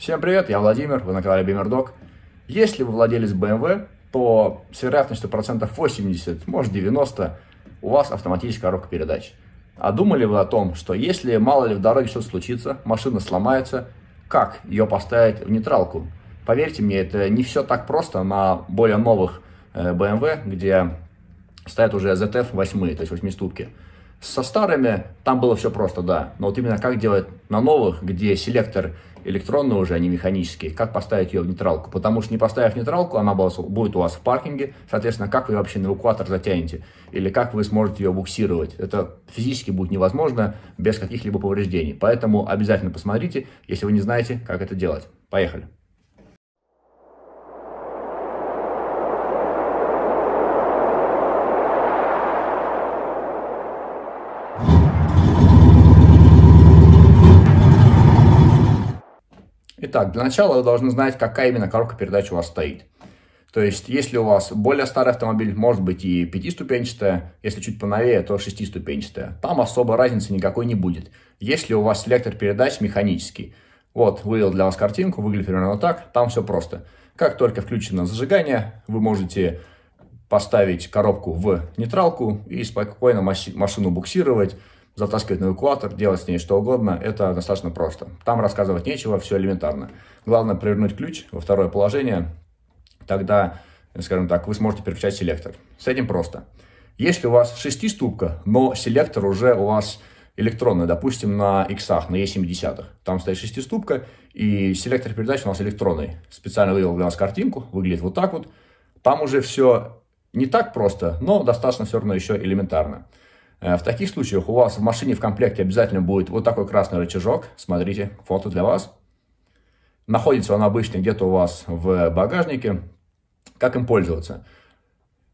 Всем привет, я Владимир, вы на канале Бимердок. Если вы владелец BMW, то с вероятностью процентов 80, может 90, у вас автоматическая коробка передач. А думали вы о том, что если мало ли в дороге что-то случится, машина сломается, как ее поставить в нейтралку? Поверьте мне, это не все так просто на более новых BMW, э, где стоят уже ZF 8, то есть 8 ступки. Со старыми там было все просто, да. Но вот именно как делать на новых, где селектор электронный уже, а не механический, как поставить ее в нейтралку. Потому что не поставив нейтралку, она будет у вас в паркинге. Соответственно, как вы вообще на эвакуатор затянете? Или как вы сможете ее буксировать? Это физически будет невозможно без каких-либо повреждений. Поэтому обязательно посмотрите, если вы не знаете, как это делать. Поехали! Итак, для начала вы должны знать, какая именно коробка передач у вас стоит. То есть, если у вас более старый автомобиль, может быть и пятиступенчатая, если чуть поновее, то шестиступенчатая. Там особой разницы никакой не будет. Если у вас селектор передач механический, вот, вывел для вас картинку, выглядит примерно так, там все просто. Как только включено зажигание, вы можете поставить коробку в нейтралку и спокойно машину буксировать, затаскивать на эвакуатор, делать с ней что угодно, это достаточно просто. Там рассказывать нечего, все элементарно. Главное провернуть ключ во второе положение, тогда, скажем так, вы сможете переключать селектор. С этим просто. Если у вас шестиступка, но селектор уже у вас электронный, допустим, на иксах, на E70, там стоит шестиступка, и селектор передач у нас электронный. Специально вывел для вас картинку, выглядит вот так вот. Там уже все не так просто, но достаточно все равно еще элементарно. Э, в таких случаях у вас в машине в комплекте обязательно будет вот такой красный рычажок. Смотрите, фото для вас. Находится он обычно где-то у вас в багажнике. Как им пользоваться?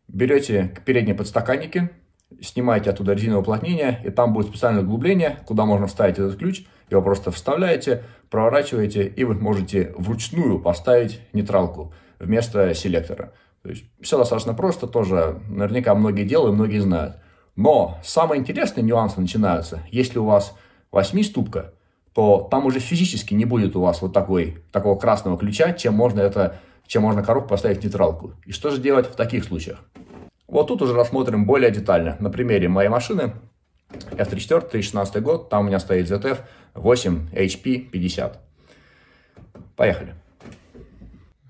Берете передние подстаканники, снимаете оттуда резиновое уплотнение, и там будет специальное углубление, куда можно вставить этот ключ. Его просто вставляете, проворачиваете, и вы можете вручную поставить нейтралку вместо селектора. То есть все достаточно просто, тоже наверняка многие делают, многие знают. Но самые интересные нюансы начинаются, если у вас восьмиступка, то там уже физически не будет у вас вот такой, такого красного ключа, чем можно, это, чем можно коробку поставить в нейтралку. И что же делать в таких случаях? Вот тут уже рассмотрим более детально. На примере моей машины F34 2016 год, там у меня стоит ZF 8HP50. Поехали.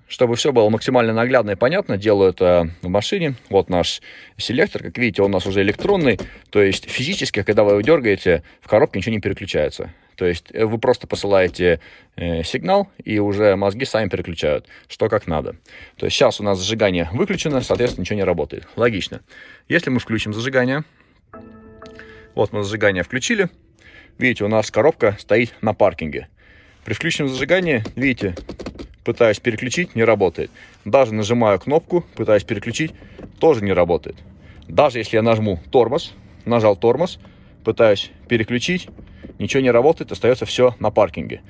Чтобы все было максимально наглядно и понятно, делаю это в машине. Вот наш селектор, как видите, он у нас уже электронный, то есть физически, когда вы его дергаете, в коробке ничего не переключается. То есть э, вы просто посылаете э, сигнал, и уже мозги сами переключают, что как надо. То есть сейчас у нас зажигание выключено, соответственно, ничего не работает. Логично. Если мы включим зажигание, вот мы зажигание включили, видите, у нас коробка стоит на паркинге. При включенном зажигании, видите, пытаюсь переключить, не работает. Даже нажимаю кнопку, пытаюсь переключить, тоже не работает. Даже если я нажму тормоз, нажал тормоз, пытаюсь переключить, ничего не работает, остается все на паркинге.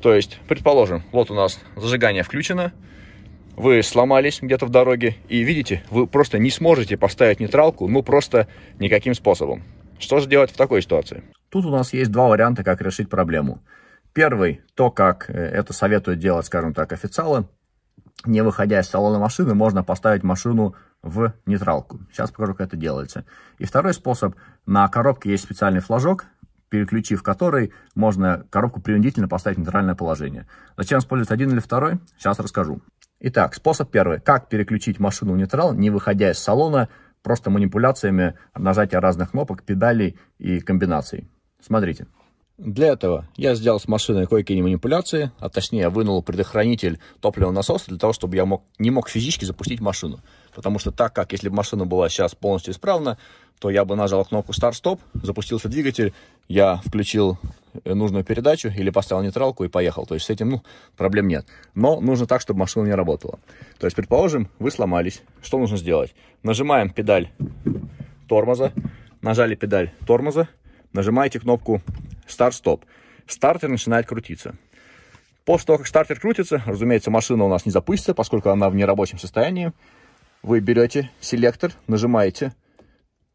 То есть, предположим, вот у нас зажигание включено, вы сломались где-то в дороге, и видите, вы просто не сможете поставить нейтралку, ну просто никаким способом. Что же делать в такой ситуации? Тут у нас есть два варианта, как решить проблему. Первый, то, как э, это советуют делать, скажем так, официалы. Не выходя из салона машины, можно поставить машину в нейтралку. Сейчас покажу, как это делается. И второй способ. На коробке есть специальный флажок, переключив который, можно коробку принудительно поставить в нейтральное положение. Зачем использовать один или второй, сейчас расскажу. Итак, способ первый. Как переключить машину в нейтрал, не выходя из салона, просто манипуляциями нажатия разных кнопок, педалей и комбинаций. Смотрите. Для этого я сделал с машины кое-какие манипуляции, а точнее вынул предохранитель топливного насоса для того, чтобы я мог, не мог физически запустить машину. Потому что так как, если бы машина была сейчас полностью исправна, то я бы нажал кнопку старт-стоп, запустился двигатель, я включил э, нужную передачу или поставил нейтралку и поехал. То есть с этим ну, проблем нет. Но нужно так, чтобы машина не работала. То есть, предположим, вы сломались. Что нужно сделать? Нажимаем педаль тормоза, нажали педаль тормоза, нажимаете кнопку старт-стоп. Стартер начинает крутиться. После того, как стартер крутится, разумеется, машина у нас не запустится, поскольку она в нерабочем состоянии. Вы берете селектор, нажимаете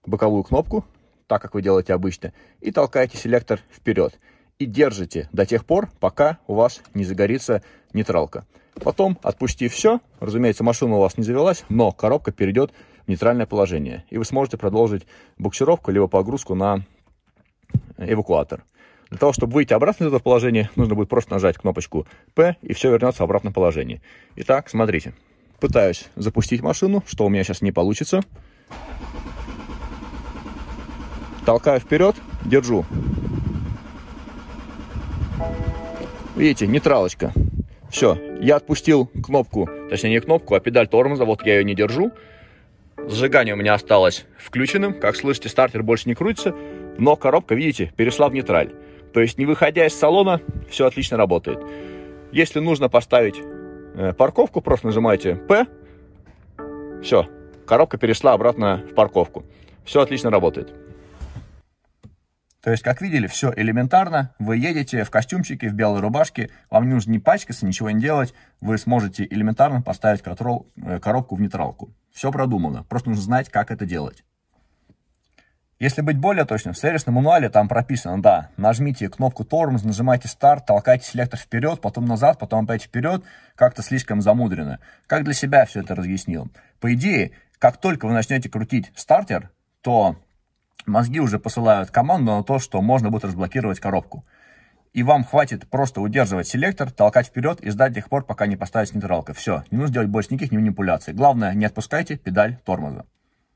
боковую кнопку, так как вы делаете обычно, и толкаете селектор вперед. И держите до тех пор, пока у вас не загорится нейтралка. Потом, отпустив все, разумеется, машина у вас не завелась, но коробка перейдет в нейтральное положение. И вы сможете продолжить буксировку, либо погрузку на эвакуатор. Для того, чтобы выйти обратно из этого положения, нужно будет просто нажать кнопочку P, и все вернется в обратное положение. Итак, смотрите. Пытаюсь запустить машину, что у меня сейчас не получится. Толкаю вперед, держу. Видите, нейтралочка. Все, я отпустил кнопку, точнее не кнопку, а педаль тормоза, вот я ее не держу. Зажигание у меня осталось включенным. Как слышите, стартер больше не крутится, но коробка, видите, перешла в нейтраль. То есть, не выходя из салона, все отлично работает. Если нужно поставить э, парковку, просто нажимаете P, все, коробка перешла обратно в парковку. Все отлично работает. То есть, как видели, все элементарно. Вы едете в костюмчике, в белой рубашке, вам не нужно ни пачкаться, ничего не делать. Вы сможете элементарно поставить э, коробку в нейтралку. Все продумано. Просто нужно знать, как это делать. Если быть более точным, в сервисном мануале там прописано, да, нажмите кнопку тормоз, нажимайте старт, толкайте селектор вперед, потом назад, потом опять вперед, как-то слишком замудрено. Как для себя все это разъяснил? По идее, как только вы начнете крутить стартер, то мозги уже посылают команду на то, что можно будет разблокировать коробку. И вам хватит просто удерживать селектор, толкать вперед и ждать до тех пор, пока не поставится нейтралка. Все, не нужно делать больше никаких ни манипуляций. Главное, не отпускайте педаль тормоза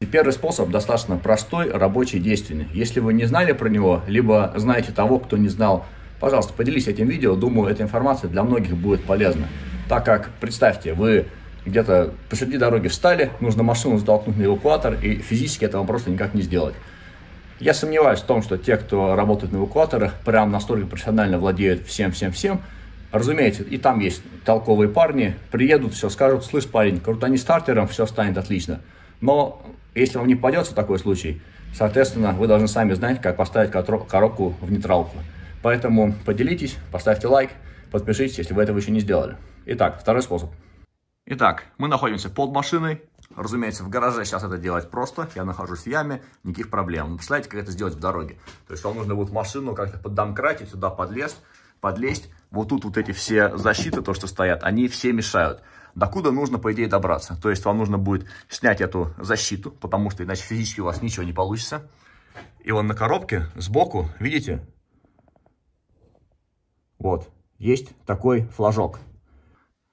первый способ достаточно простой, рабочий, действенный. Если вы не знали про него, либо знаете того, кто не знал, пожалуйста, поделись этим видео. Думаю, эта информация для многих будет полезна. Так как, представьте, вы где-то посреди дороги встали, нужно машину затолкнуть на эвакуатор, и физически этого просто никак не сделать. Я сомневаюсь в том, что те, кто работает на эвакуаторах, прям настолько профессионально владеют всем-всем-всем. Разумеется, и там есть толковые парни, приедут, все скажут, слышь, парень, крутани стартером, все станет отлично. Но если вам не попадется такой случай, соответственно, вы должны сами знать, как поставить коробку в нейтралку. Поэтому поделитесь, поставьте лайк, подпишитесь, если вы этого еще не сделали. Итак, второй способ. Итак, мы находимся под машиной. Разумеется, в гараже сейчас это делать просто. Я нахожусь в яме, никаких проблем. Вы представляете, как это сделать в дороге? То есть вам нужно будет машину как-то поддомкратить, сюда подлезть подлезть. Вот тут вот эти все защиты, то, что стоят, они все мешают. Докуда нужно, по идее, добраться. То есть вам нужно будет снять эту защиту, потому что иначе физически у вас ничего не получится. И он на коробке сбоку, видите? Вот, есть такой флажок.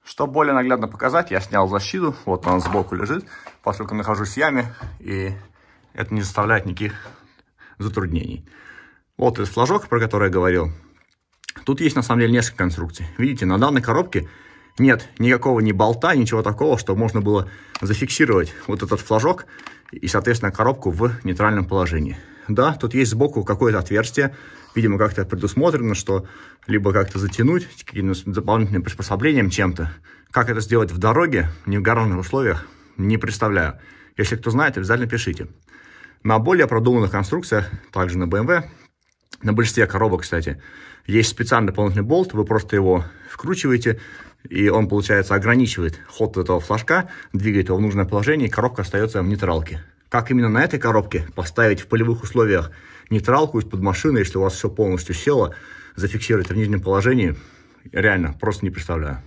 Чтобы более наглядно показать, я снял защиту. Вот она сбоку лежит, поскольку нахожусь в яме. И это не заставляет никаких затруднений. Вот этот флажок, про который я говорил. Тут есть на самом деле несколько конструкций. Видите, на данной коробке нет никакого ни болта, ничего такого, что можно было зафиксировать вот этот флажок и, соответственно, коробку в нейтральном положении. Да, тут есть сбоку какое-то отверстие, видимо, как-то предусмотрено, что либо как-то затянуть каким-то дополнительным приспособлением чем-то. Как это сделать в дороге, не в гаражных условиях, не представляю. Если кто знает, обязательно пишите. На более продуманных конструкциях, также на BMW, на большинстве коробок, кстати, есть специальный дополнительный болт, вы просто его вкручиваете, и он, получается, ограничивает ход этого флажка, двигает его в нужное положение, и коробка остается в нейтралке. Как именно на этой коробке поставить в полевых условиях нейтралку из-под машины, если у вас все полностью село, зафиксировать в нижнем положении, реально, просто не представляю.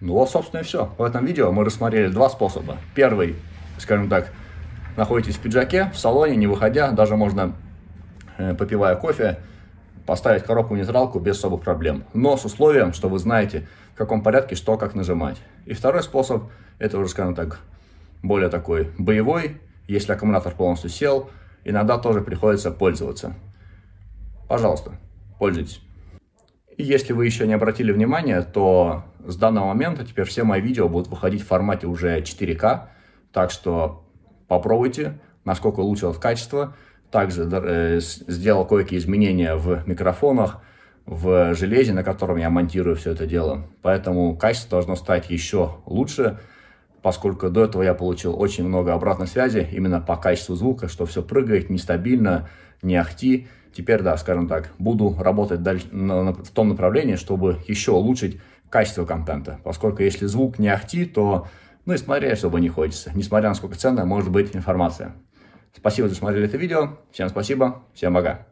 Ну вот, собственно, и все. В этом видео мы рассмотрели два способа. Первый, скажем так, находитесь в пиджаке, в салоне, не выходя, даже можно Э, попивая кофе, поставить коробку в нейтралку без особых проблем. Но с условием, что вы знаете, в каком порядке что как нажимать. И второй способ, это уже, скажем так, более такой боевой. Если аккумулятор полностью сел, иногда тоже приходится пользоваться. Пожалуйста, пользуйтесь. И если вы еще не обратили внимания, то с данного момента теперь все мои видео будут выходить в формате уже 4К. Так что попробуйте, насколько улучшилось качество также э, сделал кое-какие изменения в микрофонах, в железе, на котором я монтирую все это дело. Поэтому качество должно стать еще лучше, поскольку до этого я получил очень много обратной связи именно по качеству звука, что все прыгает нестабильно, не ахти. Теперь, да, скажем так, буду работать дальше, в том направлении, чтобы еще улучшить качество контента. Поскольку если звук не ахти, то, ну и смотреть особо не хочется, несмотря на сколько ценная может быть информация. Спасибо, что смотрели это видео. Всем спасибо. Всем пока.